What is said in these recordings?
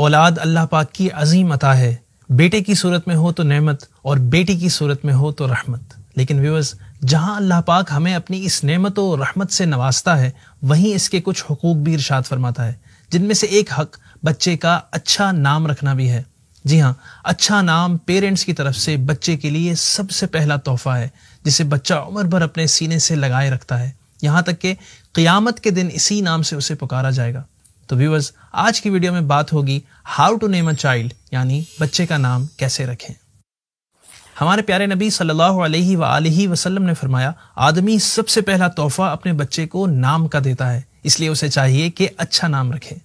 औलाद अल्लाह पाक की अजीम अता है बेटे की सूरत में हो तो नेमत और बेटी की सूरत में हो तो रहमत लेकिन व्यूअर्स जहां अल्लाह पाक हमें अपनी इस नेमत और रहमत से नवाजता है वहीं इसके कुछ हकूक भी इरशाद फरमाता है जिनमें से एक हक बच्चे का अच्छा नाम रखना भी है जी हाँ अच्छा नाम पेरेंट्स की तरफ से बच्चे के लिए सबसे पहला तोहफा है जिसे बच्चा उम्र भर अपने सीने से लगाए रखता है यहाँ तक कि क़ियामत के दिन इसी नाम से उसे पुकारा जाएगा तो व्यूअर्स आज की वीडियो में बात होगी how to name a child यानी बच्चे का नाम कैसे रखें हमारे प्यारे नबी सल्लल्लाहु अलैहि वसल्लम ने फरमाया आदमी सबसे पहला तोहफा अपने बच्चे को नाम का देता है इसलिए उसे चाहिए कि अच्छा नाम रखे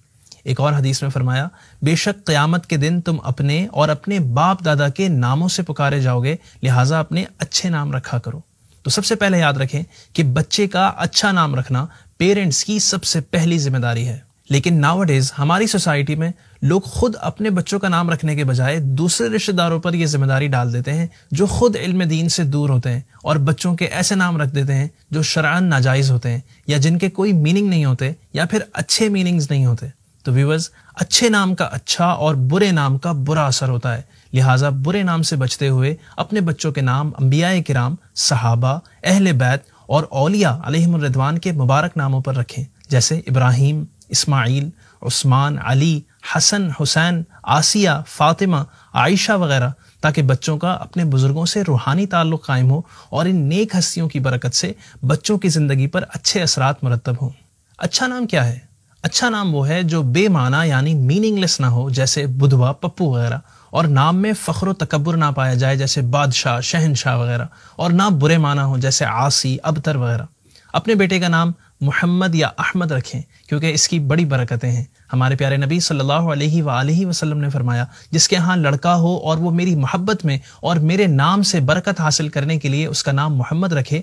एक और हदीस में फरमाया बेशक क़यामत के दिन तुम अपने और अपने बाप दादा के नामों से पुकारे जाओगे लिहाजा अपने अच्छे नाम रखा करो तो सबसे पहले याद रखें कि बच्चे का अच्छा नाम रखना पेरेंट्स की सबसे पहली जिम्मेदारी है लेकिन नावडेज हमारी सोसाइटी में लोग खुद अपने बच्चों का नाम रखने के बजाय दूसरे रिश्तेदारों पर यह जिम्मेदारी डाल देते हैं जो खुद इल्म दीन से दूर होते हैं और बच्चों के ऐसे नाम रख देते हैं जो शरान नाजायज़ होते हैं या जिनके कोई मीनिंग नहीं होते या फिर अच्छे मीनिंग्स नहीं होते तो व्यूवर्स अच्छे नाम का अच्छा और बुरे नाम का बुरा असर होता है लिहाजा बुरे नाम से बचते हुए अपने बच्चों के नाम अम्बिया कराम सहाबा अहल बैत और अलिया अलहमरदवान के मुबारक नामों पर रखें जैसे इब्राहिम इस्माइल उस्मान अली हसन हुसैन आसिया फ़ातिमा आयशा वगैरह ताकि बच्चों का अपने बुज़ुर्गों से रूहानी ताल्लुक़ कायम हो और इन नेक हस्तियों की बरकत से बच्चों की ज़िंदगी पर अच्छे असरात मरतब हों अच्छा नाम क्या है अच्छा नाम वो है जो बेमाना यानी मीनिंगलेस ना हो जैसे बुधवा पप्पू वगैरह और नाम में फ़ख्र तकबर ना पाया जाए जैसे बादशाह शहनशाह वगैरह और ना बुरे माना हो जैसे आसी अबतर वगैरह अपने बेटे का नाम मोहम्मद या अहमद रखें क्योंकि इसकी बड़ी बरकतें हैं हमारे प्यारे नबी सल्लल्लाहु अलैहि वसल्लम ने फरमाया जिसके यहाँ लड़का हो और वो मेरी मोहब्बत में और मेरे नाम से बरकत हासिल करने के लिए उसका नाम मोहम्मद रखे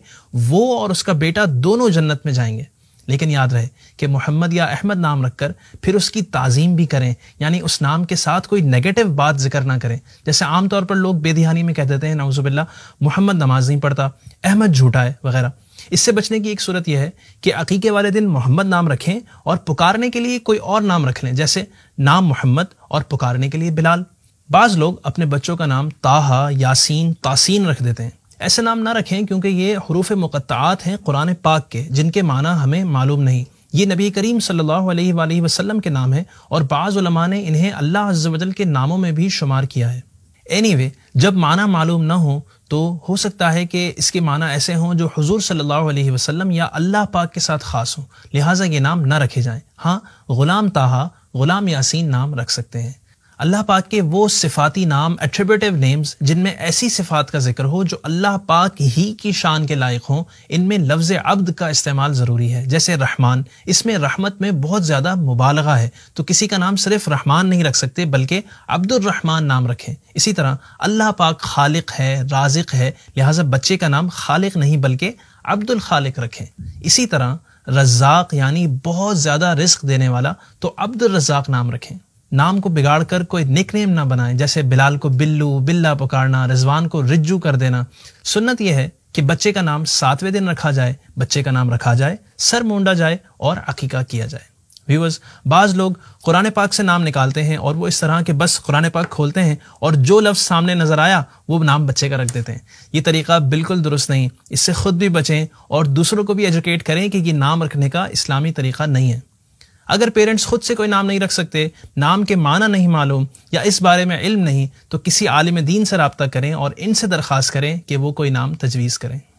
वो और उसका बेटा दोनों जन्नत में जाएंगे लेकिन याद रहे कि मोहम्मद या अहमद नाम रखकर फिर उसकी ताज़ीम भी करें यानी उस नाम के साथ कोई नेगेटिव बात जिक्र ना करें जैसे आमतौर पर लोग बेदिहानी में कह देते हैं नवजुबिल्ला मोहम्मद नमाज नहीं पढ़ता अहमद झूठा है वगैरह इससे बचने की एक सूरत यह है कि अकीके वाले दिन मोहम्मद नाम रखें और पुकारने के लिए कोई और नाम रख लें जैसे नाम मोहम्मद और पुकारने के लिए बिलाल बाज़ लोग अपने बच्चों का नाम ताहा यासीन तासीन रख देते हैं ऐसे नाम ना रखें क्योंकि ये हरूफ मुक़त्त हैं कुरान पाक के जिनके माना हमें मालूम नहीं ये नबी करीम सल्लल्लाहु अलैहि वसल्लम के नाम है और बाज़ुलमा ने इन्हें अल्लाह अजल के नामों में भी शुमार किया है एनी anyway, जब माना मालूम ना हो तो हो सकता है कि इसके माना ऐसे हों जो हजूर सल्लल्लाहु अलैहि वसल्लम या अल्लाह पाक के साथ ख़ास हों लिहाजा ये नाम ना रखे जाएं हाँ ग़ुलाम ताहा ग़ुलाम यासीन नाम रख सकते हैं अल्लाह पाक के वो सिफाती नाम एट्रीब्यूटिव नेम्स जिनमें ऐसी सिफात का जिक्र हो जो अल्लाह पाक ही की शान के लायक हों इनमें लफ्ज़ अब्द का इस्तेमाल ज़रूरी है जैसे रहमान इसमें रहमत में बहुत ज़्यादा मुबालगा है तो किसी का नाम सिर्फ रहमान नहीं रख सकते बल्कि अब्दुलरहमान नाम रखें इसी तरह अल्लाह पाक खालिक है राजिक है लिहाजा बच्चे का नाम खालिक नहीं बल्कि अब्दुल खालिक रखें इसी तरह रजाक यानी बहुत ज़्यादा रिस्क देने वाला तो अब्दुल नाम रखें नाम को बिगाड़ कर कोई निक नेम ना बनाए जैसे बिलाल को बिल्लू बिल्ला पुकारना रिजवान को रिज्जू कर देना सुन्नत यह है कि बच्चे का नाम सातवें दिन रखा जाए बच्चे का नाम रखा जाए सर मोंडा जाए और अकीका किया जाए व्यूवर्स बाज लोग कुरान पाक से नाम निकालते हैं और वो इस तरह के बस कुरान पाक खोलते हैं और जो लफ्ज़ सामने नज़र आया वो नाम बच्चे का रख देते हैं ये तरीका बिल्कुल दुरुस्त नहीं इससे ख़ुद भी बचें और दूसरों को भी एजुकेट करें कि ये नाम रखने का इस्लामी तरीका नहीं है अगर पेरेंट्स खुद से कोई नाम नहीं रख सकते नाम के माना नहीं मालूम या इस बारे में इल्म नहीं तो किसी आलिम दीन से रबता करें और इनसे दरख्वास्त करें कि वो कोई नाम तजवीज़ करें